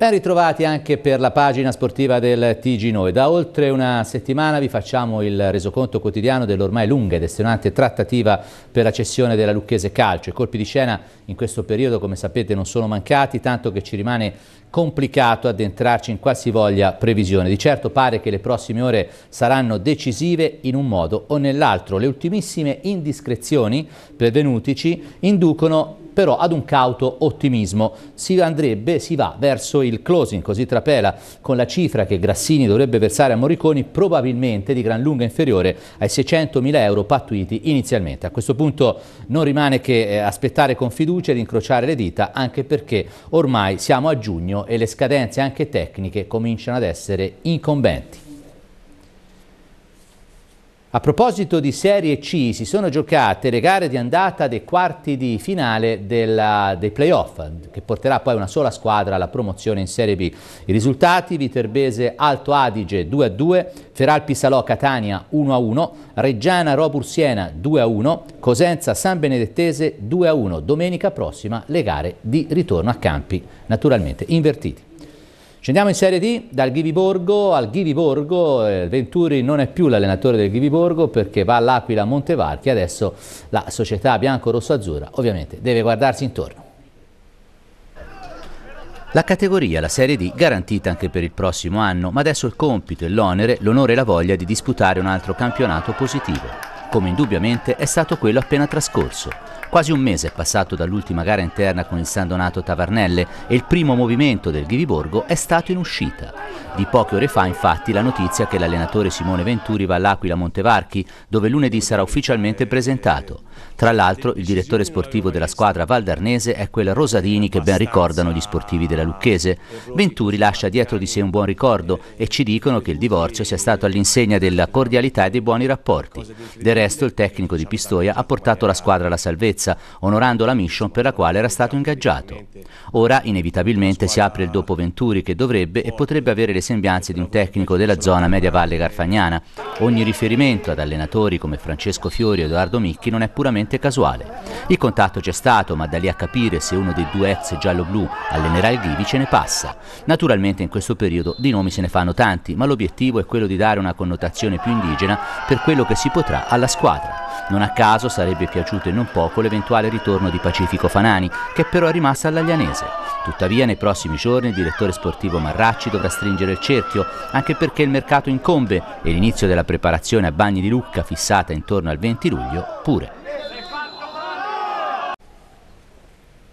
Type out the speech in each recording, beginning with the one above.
Ben ritrovati anche per la pagina sportiva del TG Noi. Da oltre una settimana vi facciamo il resoconto quotidiano dell'ormai lunga ed estenuante trattativa per la cessione della Lucchese Calcio. I colpi di scena in questo periodo, come sapete, non sono mancati, tanto che ci rimane complicato addentrarci in qualsivoglia previsione. Di certo pare che le prossime ore saranno decisive in un modo o nell'altro. Le ultimissime indiscrezioni pervenutici inducono però ad un cauto ottimismo. Si andrebbe, si va verso il closing, così trapela, con la cifra che Grassini dovrebbe versare a Morriconi probabilmente di gran lunga inferiore ai 600 mila euro pattuiti inizialmente. A questo punto non rimane che eh, aspettare con fiducia ed incrociare le dita, anche perché ormai siamo a giugno e le scadenze anche tecniche cominciano ad essere incombenti. A proposito di Serie C, si sono giocate le gare di andata dei quarti di finale della, dei playoff, che porterà poi una sola squadra alla promozione in Serie B. I risultati, Viterbese Alto Adige 2-2, Feralpi Salò Catania 1-1, Reggiana Robur Siena 2-1, Cosenza San Benedettese 2-1. Domenica prossima le gare di ritorno a campi, naturalmente invertiti. Scendiamo in Serie D dal Ghiviborgo al Ghiviborgo, eh, Venturi non è più l'allenatore del Ghiviborgo perché va all'Aquila a Montevarchi, adesso la società bianco-rosso-azzurra ovviamente deve guardarsi intorno. La categoria, la Serie D, garantita anche per il prossimo anno, ma adesso il compito e l'onere, l'onore e la voglia di disputare un altro campionato positivo come indubbiamente è stato quello appena trascorso. Quasi un mese è passato dall'ultima gara interna con il San Donato Tavarnelle e il primo movimento del Ghiviborgo è stato in uscita. Di poche ore fa infatti la notizia che l'allenatore Simone Venturi va all'Aquila Montevarchi dove lunedì sarà ufficialmente presentato. Tra l'altro il direttore sportivo della squadra valdarnese è quel Rosadini che ben ricordano gli sportivi della Lucchese. Venturi lascia dietro di sé un buon ricordo e ci dicono che il divorzio sia stato all'insegna della cordialità e dei buoni rapporti. Del resto il tecnico di Pistoia ha portato la squadra alla salvezza, onorando la mission per la quale era stato ingaggiato. Ora inevitabilmente si apre il dopo Venturi che dovrebbe e potrebbe avere le sembianze di un tecnico della zona media valle garfagnana. Ogni riferimento ad allenatori come Francesco Fiori e Edoardo Micchi non è puramente casuale. Il contatto c'è stato, ma da lì a capire se uno dei due ex giallo-blu allenerà il Ghivi ce ne passa. Naturalmente in questo periodo di nomi se ne fanno tanti, ma l'obiettivo è quello di dare una connotazione più indigena per quello che si potrà alla squadra. Non a caso sarebbe piaciuto e non poco l'eventuale ritorno di Pacifico Fanani, che però è rimasta all'Aglianese. Tuttavia nei prossimi giorni il direttore sportivo Marracci dovrà stringere il cerchio, anche perché il mercato incombe e l'inizio della preparazione a Bagni di Lucca, fissata intorno al 20 luglio, pure.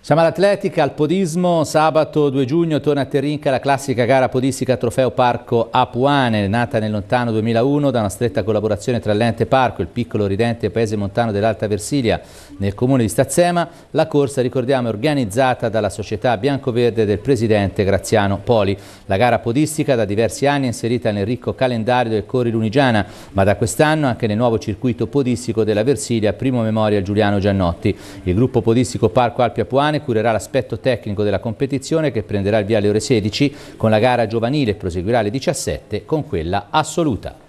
Siamo all'atletica, al podismo, sabato 2 giugno torna a Terrinca la classica gara podistica Trofeo Parco Apuane, nata nel lontano 2001 da una stretta collaborazione tra l'ente Parco, il piccolo ridente paese montano dell'Alta Versilia nel comune di Stazzema. La corsa, ricordiamo, è organizzata dalla società biancoverde del presidente Graziano Poli. La gara podistica da diversi anni è inserita nel ricco calendario del Cori Lunigiana, ma da quest'anno anche nel nuovo circuito podistico della Versilia, primo memoria Giuliano Giannotti. Il gruppo podistico Parco Alpi Apuane Romane curerà l'aspetto tecnico della competizione che prenderà il via alle ore 16 con la gara giovanile e proseguirà alle 17 con quella assoluta.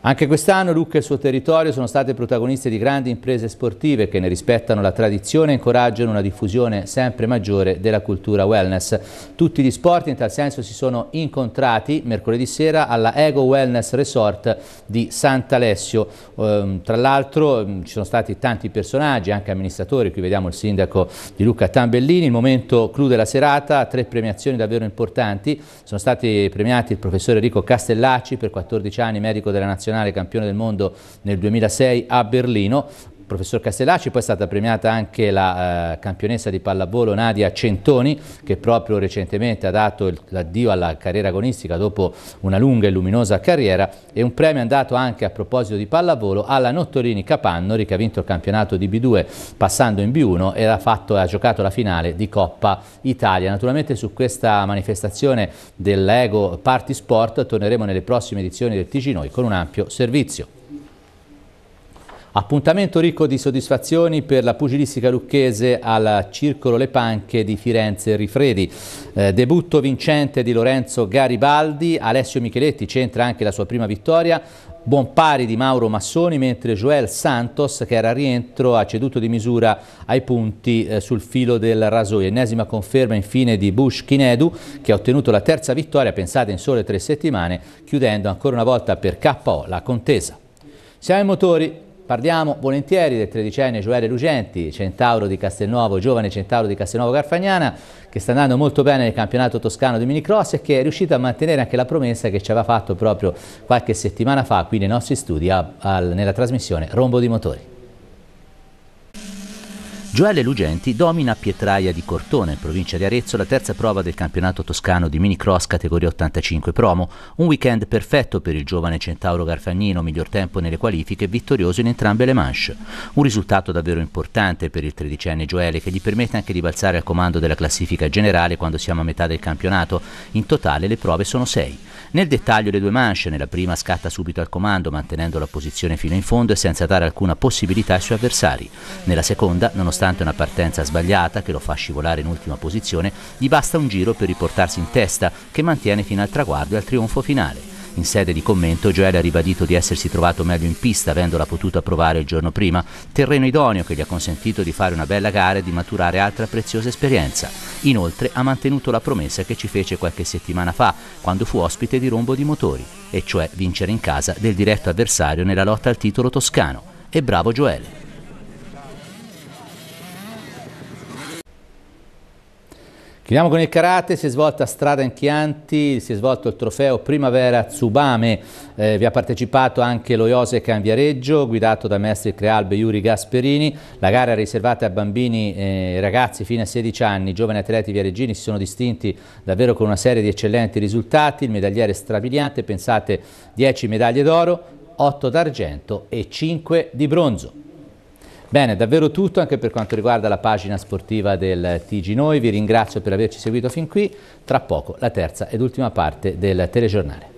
Anche quest'anno Lucca e il suo territorio sono state protagoniste di grandi imprese sportive che ne rispettano la tradizione e incoraggiano una diffusione sempre maggiore della cultura wellness. Tutti gli sport in tal senso si sono incontrati mercoledì sera alla Ego Wellness Resort di Sant'Alessio. Eh, tra l'altro ehm, ci sono stati tanti personaggi, anche amministratori, qui vediamo il sindaco di Lucca Tambellini. Il momento clou della serata, tre premiazioni davvero importanti. Sono stati premiati il professor Enrico Castellacci per 14 anni medico della Nazionale nazionale campione del mondo nel 2006 a Berlino professor Castellacci, poi è stata premiata anche la eh, campionessa di pallavolo Nadia Centoni che proprio recentemente ha dato l'addio alla carriera agonistica dopo una lunga e luminosa carriera e un premio andato anche a proposito di pallavolo alla Nottolini Capannori che ha vinto il campionato di B2 passando in B1 e ha, fatto, ha giocato la finale di Coppa Italia. Naturalmente su questa manifestazione dell'Ego Party Sport torneremo nelle prossime edizioni del TG Noi con un ampio servizio. Appuntamento ricco di soddisfazioni per la pugilistica lucchese al Circolo Le Panche di Firenze Rifredi. Eh, debutto vincente di Lorenzo Garibaldi, Alessio Micheletti centra anche la sua prima vittoria, buon pari di Mauro Massoni, mentre Joel Santos, che era a rientro, ha ceduto di misura ai punti eh, sul filo del rasoio. Ennesima conferma infine di Bush Kinedu, che ha ottenuto la terza vittoria, pensate in sole tre settimane, chiudendo ancora una volta per KO la contesa. Siamo ai motori. Parliamo volentieri del tredicenne Gioele Lucenti, centauro di Castelnuovo, giovane centauro di Castelnuovo Carfagnana, che sta andando molto bene nel campionato toscano di minicross e che è riuscito a mantenere anche la promessa che ci aveva fatto proprio qualche settimana fa qui nei nostri studi a, a, nella trasmissione Rombo di Motori. Gioele Lugenti domina Pietraia di Cortone, in provincia di Arezzo, la terza prova del campionato toscano di minicross categoria 85 promo. Un weekend perfetto per il giovane centauro Garfagnino, miglior tempo nelle qualifiche e vittorioso in entrambe le manche. Un risultato davvero importante per il tredicenne Gioele che gli permette anche di balzare al comando della classifica generale quando siamo a metà del campionato. In totale le prove sono sei. Nel dettaglio le due manche, nella prima scatta subito al comando mantenendo la posizione fino in fondo e senza dare alcuna possibilità ai suoi avversari. Nella seconda, nonostante nonostante una partenza sbagliata che lo fa scivolare in ultima posizione, gli basta un giro per riportarsi in testa, che mantiene fino al traguardo e al trionfo finale. In sede di commento, Joel ha ribadito di essersi trovato meglio in pista, avendola potuta provare il giorno prima, terreno idoneo che gli ha consentito di fare una bella gara e di maturare altra preziosa esperienza. Inoltre ha mantenuto la promessa che ci fece qualche settimana fa, quando fu ospite di Rombo di Motori, e cioè vincere in casa del diretto avversario nella lotta al titolo toscano. E bravo Joel! Chiudiamo con il karate, si è svolta strada in Chianti, si è svolto il trofeo Primavera Tsubame, eh, vi ha partecipato anche lo Iose Canviareggio, guidato da Mestre Crealbe Iuri Gasperini, la gara è riservata a bambini e eh, ragazzi fino a 16 anni, i giovani atleti viareggini si sono distinti davvero con una serie di eccellenti risultati, il medagliere strabiliante, pensate 10 medaglie d'oro, 8 d'argento e 5 di bronzo. Bene, davvero tutto anche per quanto riguarda la pagina sportiva del TG Noi. Vi ringrazio per averci seguito fin qui. Tra poco la terza ed ultima parte del telegiornale.